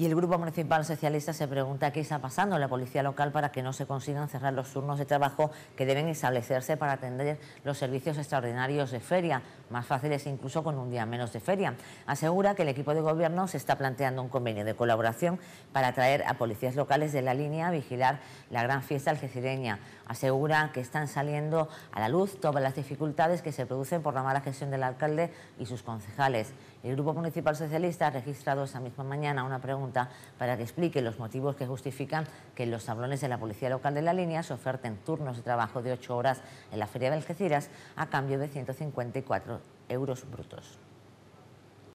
Y el Grupo Municipal Socialista se pregunta qué está pasando en la policía local para que no se consigan cerrar los turnos de trabajo que deben establecerse para atender los servicios extraordinarios de feria, más fáciles incluso con un día menos de feria. Asegura que el equipo de gobierno se está planteando un convenio de colaboración para atraer a policías locales de la línea a vigilar la gran fiesta algecireña. Asegura que están saliendo a la luz todas las dificultades que se producen por la mala gestión del alcalde y sus concejales. El Grupo Municipal Socialista ha registrado esa misma mañana una pregunta para que explique los motivos que justifican que los tablones de la Policía Local de la Línea se oferten turnos de trabajo de ocho horas en la Feria de Algeciras a cambio de 154 euros brutos.